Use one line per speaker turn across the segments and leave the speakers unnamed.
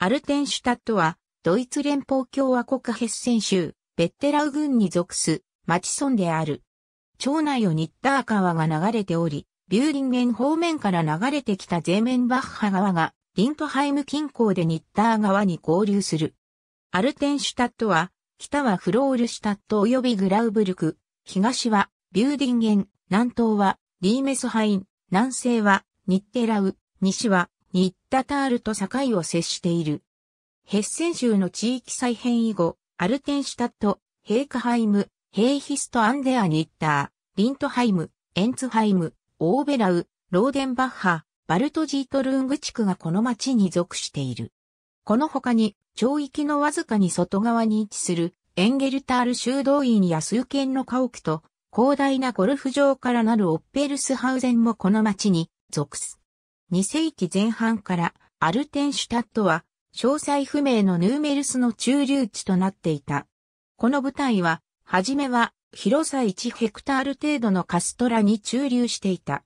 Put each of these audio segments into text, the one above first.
アルテンシュタットは、ドイツ連邦共和国ヘッセン州、ベッテラウ郡に属す、町村である。町内をニッター川が流れており、ビューリンゲン方面から流れてきたゼーメンバッハ川が、リントハイム近郊でニッター川に合流する。アルテンシュタットは、北はフロールシュタット及びグラウブルク、東はビューディンゲン、南東はリーメスハイン、南西はニッテラウ、西はニッタタールと境を接している。ヘッセン州の地域再編以後、アルテンシュタット、ヘイクハイム、ヘイヒスト・アンデア・ニッター、リントハイム、エンツハイム、オーベラウ、ローデンバッハ、バルトジートルング地区がこの町に属している。この他に、町域のわずかに外側に位置する、エンゲルタール修道院や数軒の家屋と、広大なゴルフ場からなるオッペルスハウゼンもこの町に属す。2世紀前半からアルテンシュタットは詳細不明のヌーメルスの駐留地となっていた。この部隊は、はじめは広さ1ヘクタール程度のカストラに駐留していた。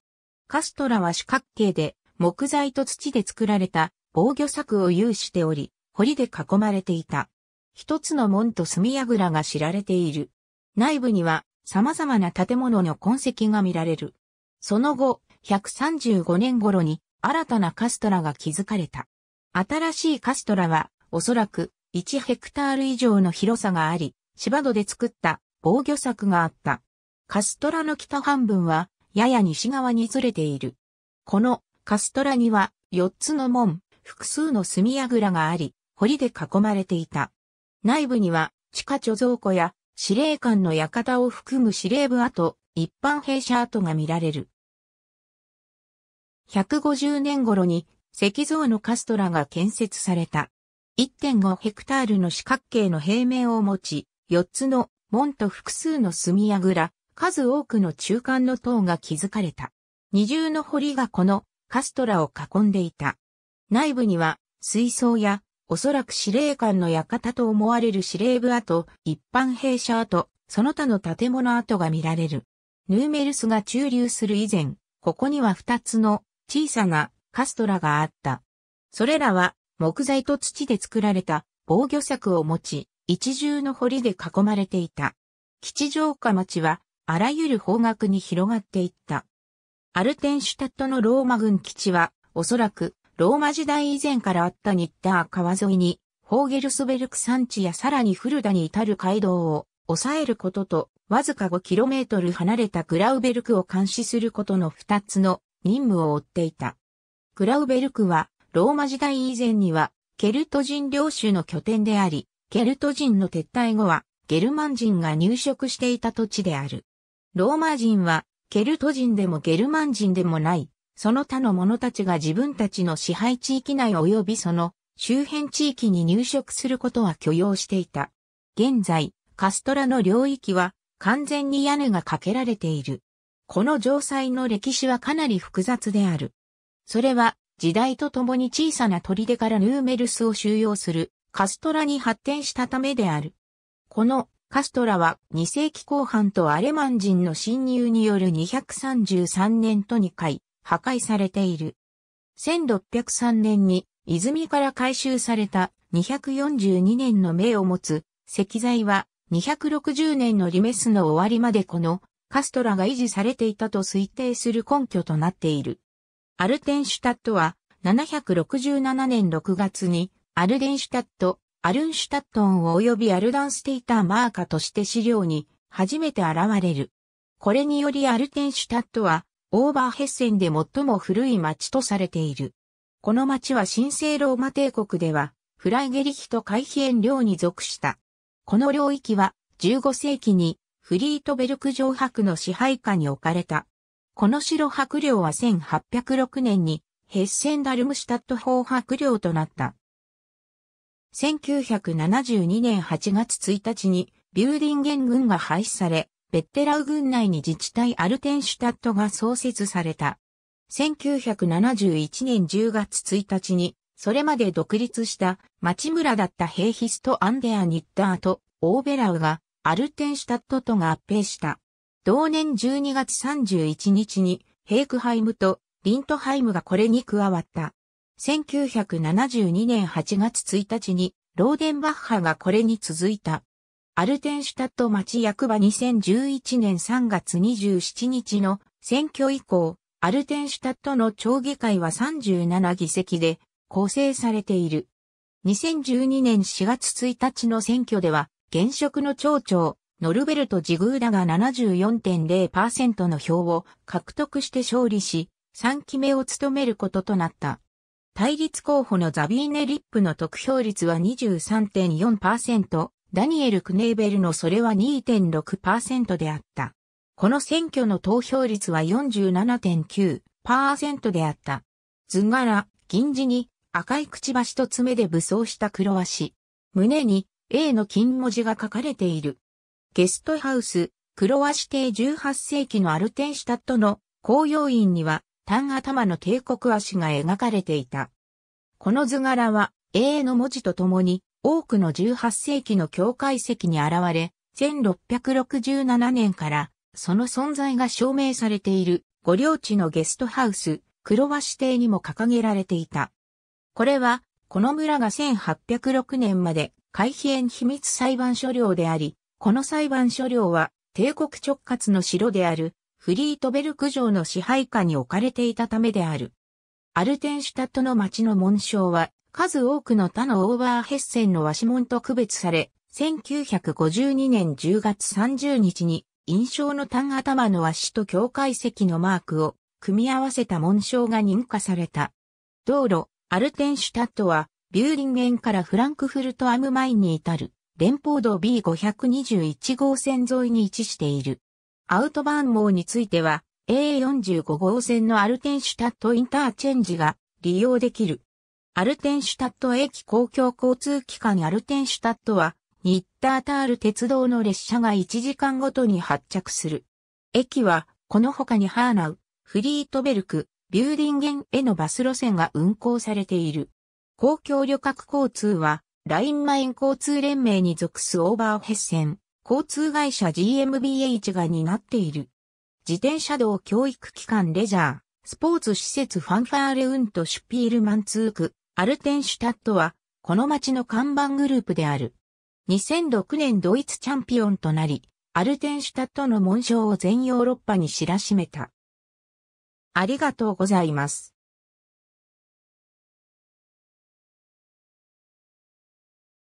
カストラは四角形で木材と土で作られた防御柵を有しており、堀で囲まれていた。一つの門と炭櫓が知られている。内部には様々な建物の痕跡が見られる。その後、135年頃に新たなカストラが築かれた。新しいカストラは、おそらく1ヘクタール以上の広さがあり、芝戸で作った防御柵があった。カストラの北半分は、やや西側にずれている。このカストラには4つの門、複数の炭櫓があり、堀で囲まれていた。内部には地下貯蔵庫や司令官の館を含む司令部跡、一般兵舎跡が見られる。150年頃に石像のカストラが建設された。1.5ヘクタールの四角形の平面を持ち、4つの門と複数の隅ら、数多くの中間の塔が築かれた。二重の堀がこのカストラを囲んでいた。内部には水槽やおそらく司令官の館と思われる司令部跡、一般兵舎跡、その他の建物跡が見られる。ヌーメルスが駐留する以前、ここには2つの小さなカストラがあった。それらは木材と土で作られた防御柵を持ち、一重の堀で囲まれていた。吉祥下町はあらゆる方角に広がっていった。アルテンシュタットのローマ軍基地は、おそらくローマ時代以前からあったニッター川沿いに、ホーゲルスベルク山地やさらに古田に至る街道を抑えることと、わずか 5km 離れたグラウベルクを監視することの二つの任務を負っていた。クラウベルクは、ローマ時代以前には、ケルト人領主の拠点であり、ケルト人の撤退後は、ゲルマン人が入植していた土地である。ローマ人は、ケルト人でもゲルマン人でもない、その他の者たちが自分たちの支配地域内及びその周辺地域に入植することは許容していた。現在、カストラの領域は完全に屋根がかけられている。この城塞の歴史はかなり複雑である。それは、時代とともに小さな砦からヌーメルスを収容するカストラに発展したためである。このカストラは2世紀後半とアレマン人の侵入による233年と2回破壊されている。1603年に泉から回収された242年の命を持つ石材は260年のリメスの終わりまでこのカストラが維持されていたと推定する根拠となっている。アルテンシュタットは767年6月にアルデンシュタット、アルンシュタットン及びアルダンステイターマーカとして資料に初めて現れる。これによりアルテンシュタットはオーバーヘッセンで最も古い町とされている。この町は神聖ローマ帝国ではフライゲリヒと海辺領に属した。この領域は15世紀にフリートベルク城白の支配下に置かれた。この城白領は1806年にヘッセンダルムシュタット法白領となった。1972年8月1日にビューディンゲン軍が廃止され、ベッテラウ軍内に自治体アルテンシュタットが創設された。1971年10月1日に、それまで独立した町村だったヘイヒスト・アンデア・ニッターとオーベラウがアルテンシュタットと合併した。同年12月31日にヘイクハイムとリントハイムがこれに加わった。1972年8月1日にローデンバッハがこれに続いた。アルテンシュタット町役場2011年3月27日の選挙以降、アルテンシュタットの町議会は37議席で構成されている。2012年4月1日の選挙では現職の町長、ノルベルト・ジグーダが74.0%の票を獲得して勝利し、3期目を務めることとなった。対立候補のザビーネ・リップの得票率は23.4%、ダニエル・クネーベルのそれは2.6%であった。この選挙の投票率は47.9%であった。図柄、銀地に赤いくちばしと爪で武装した黒足。胸に A の金文字が書かれている。ゲストハウス、クロワシ帝18世紀のアルテンシュタットの紅葉院には、単頭の帝国足が描かれていた。この図柄は、A の文字とともに、多くの18世紀の教会石に現れ、1667年から、その存在が証明されている、ご領地のゲストハウス、クロワ指定にも掲げられていた。これは、この村が1806年まで改園秘密裁判所領であり、この裁判所領は帝国直轄の城であるフリートベルク城の支配下に置かれていたためである。アルテンシュタットの町の紋章は数多くの他のオーバーヘッセンの和紙紋と区別され、1952年10月30日に印象の単頭の和紙と境界石のマークを組み合わせた紋章が認可された。道路、アルテンシュタットはビューリンゲンからフランクフルトアムマインに至る、連邦道 B521 号線沿いに位置している。アウトバーン網については、A45 号線のアルテンシュタットインターチェンジが利用できる。アルテンシュタット駅公共交通機関アルテンシュタットは、ニッタータール鉄道の列車が1時間ごとに発着する。駅は、この他にハーナウ、フリートベルク、ビューディンゲンへのバス路線が運行されている。公共旅客交通は、ラインマイン交通連盟に属すオーバーヘッセン、交通会社 GMBH が担っている。自転車道教育機関レジャー、スポーツ施設ファンファーレウントシュピールマンツーク、アルテンシュタットは、この町の看板グループである。2006年ドイツチャンピオンとなり、アルテンシュタットの紋章を全ヨーロッパに知らしめた。ありがとうございます。